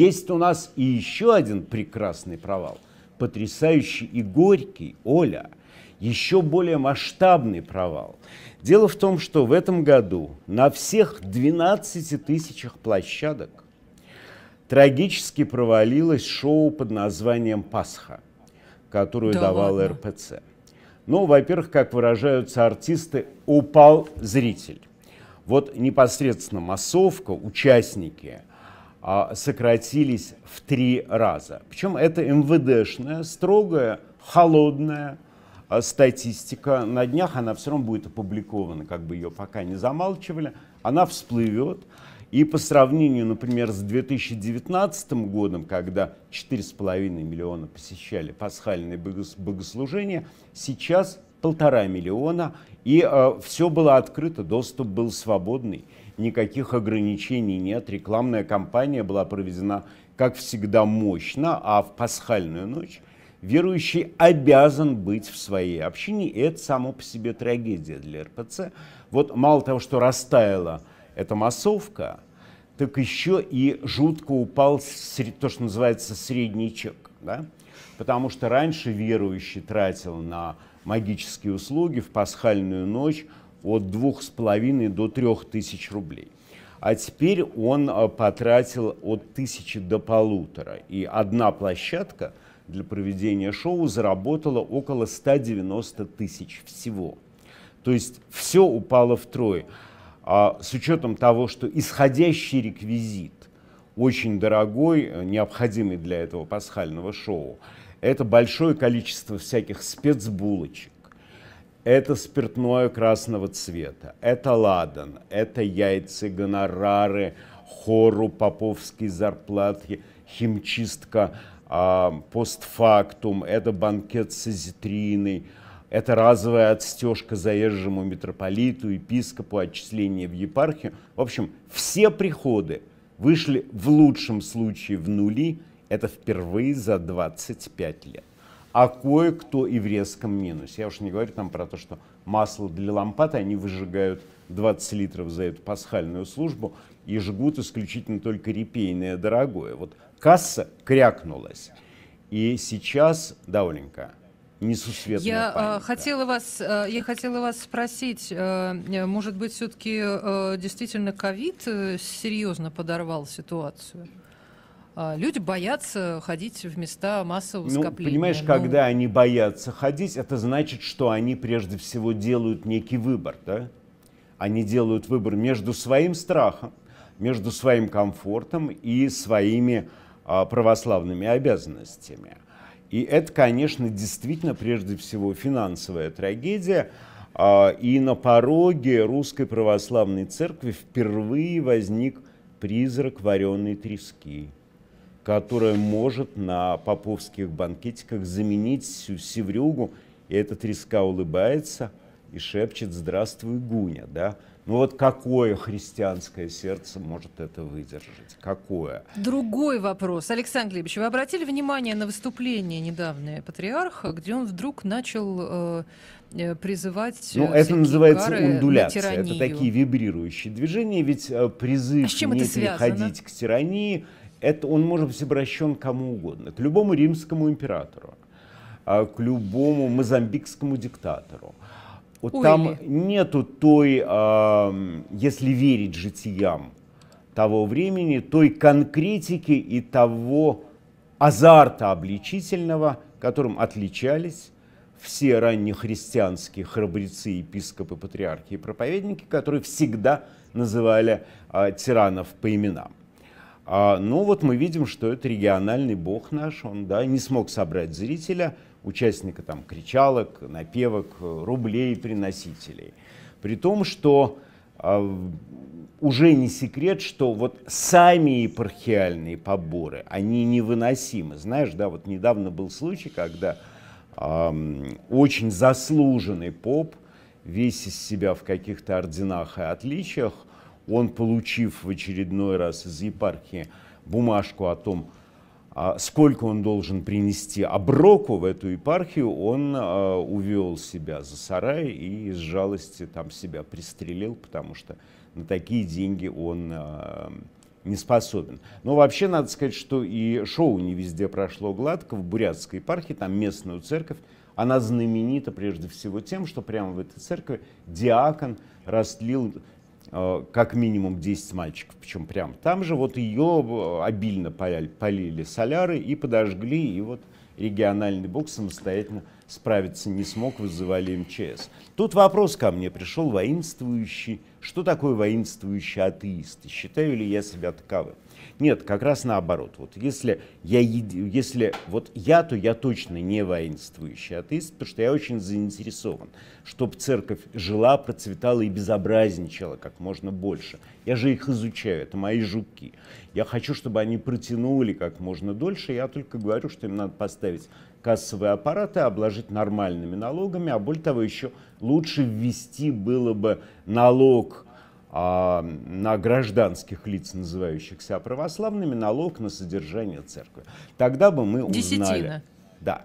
Есть у нас и еще один прекрасный провал, потрясающий и горький, Оля, еще более масштабный провал. Дело в том, что в этом году на всех 12 тысячах площадок трагически провалилось шоу под названием «Пасха», которую да давал ладно. РПЦ. Ну, во-первых, как выражаются артисты, упал зритель. Вот непосредственно массовка, участники – а, сократились в три раза. Причем это МВДшная, строгая, холодная а, статистика. На днях она все равно будет опубликована, как бы ее пока не замалчивали. Она всплывет. И по сравнению, например, с 2019 годом, когда 4,5 миллиона посещали пасхальные богослужения, сейчас полтора миллиона, и э, а, все было открыто, доступ был свободный никаких ограничений нет. Рекламная кампания была проведена, как всегда, мощно, а в пасхальную ночь верующий обязан быть в своей общине, и это само по себе трагедия для РПЦ. Вот мало того, что растаяла эта массовка, так еще и жутко упал то, что называется средний чек. Да? Потому что раньше верующий тратил на магические услуги в пасхальную ночь от двух с половиной до трех тысяч рублей. А теперь он э, потратил от тысячи до полутора. И одна площадка для проведения шоу заработала около 190 тысяч всего. То есть все упало втрое. А с учетом того, что исходящий реквизит очень дорогой, э, необходимый для этого пасхального шоу, это большое количество всяких спецбулочек, это спиртное красного цвета, это ладан, это яйца, гонорары, хору, поповские зарплаты, химчистка, э, постфактум, это банкет с азитриной, это разовая отстежка заезжему митрополиту, епископу, отчисление в епархию. В общем, все приходы вышли в лучшем случае в нули. Это впервые за 25 лет а кое-кто и в резком минусе. Я уж не говорю там про то, что масло для лампад они выжигают 20 литров за эту пасхальную службу и жгут исключительно только репейное дорогое. Вот касса крякнулась. И сейчас, Давленька, несусветная я э, паника. хотела вас э, я хотела вас спросить э, может быть все-таки действительно ковид серьезно подорвал ситуацию а, люди боятся ходить в места массового ну, скопления. Понимаешь, ну... когда они боятся ходить, это значит, что они прежде всего делают некий выбор. Да? Они делают выбор между своим страхом, между своим комфортом и своими а, православными обязанностями. И это, конечно, действительно прежде всего финансовая трагедия. А, и на пороге Русской Православной Церкви впервые возник призрак вареной трески которая может на поповских банкетиках заменить всю севрюгу. И этот риска улыбается и шепчет «Здравствуй, Гуня!» да? Ну вот какое христианское сердце может это выдержать? Какое? Другой вопрос. Александр Глебович, вы обратили внимание на выступление недавнее патриарха, где он вдруг начал э, э призывать... Ну, э, это называется ундуляция. На это такие вибрирующие движения, ведь э, призыв а не переходить к тирании – это, он может быть обращен кому угодно, к любому римскому императору, а, к любому мозамбикскому диктатору. Вот там нету той, а, если верить житиям того времени, той конкретики и того азарта обличительного, которым отличались все раннехристианские храбрецы, епископы, патриархи и проповедники, которые всегда называли э, тиранов по именам. А, ну вот мы видим, что это региональный бог наш, он да, не смог собрать зрителя, участника там кричалок, напевок, э, рублей приносителей. При том, что а, уже не секрет, что вот сами епархиальные поборы, они невыносимы. Знаешь, да, вот недавно был случай, когда а, очень заслуженный поп весь из себя в каких-то орденах и отличиях он, получив в очередной раз из епархии бумажку о том, а, сколько он должен принести оброку в эту епархию, он а, увел себя за сарай и из жалости там себя пристрелил, потому что на такие деньги он а, не способен. Но вообще надо сказать, что и шоу не везде прошло гладко. В Бурятской епархии, там местную церковь, она знаменита прежде всего тем, что прямо в этой церкви диакон растлил Э, как минимум 10 мальчиков, причем прям там же, вот ее э, обильно поляли, полили соляры и подожгли, и вот региональный бокс самостоятельно справиться не смог, вызывали МЧС. Тут вопрос ко мне пришел воинствующий, что такое воинствующий атеист, считаю ли я себя таковым? Нет, как раз наоборот. Вот если я, если вот я, то я точно не воинствующий атеист, потому что я очень заинтересован, чтобы церковь жила, процветала и безобразничала как можно больше. Я же их изучаю, это мои жуки. Я хочу, чтобы они протянули как можно дольше. Я только говорю, что им надо поставить кассовые аппараты, обложить нормальными налогами, а более того, еще лучше ввести было бы налог а на гражданских лиц, называющих себя православными, налог на содержание церкви. Тогда бы мы узнали. Десятина. Да.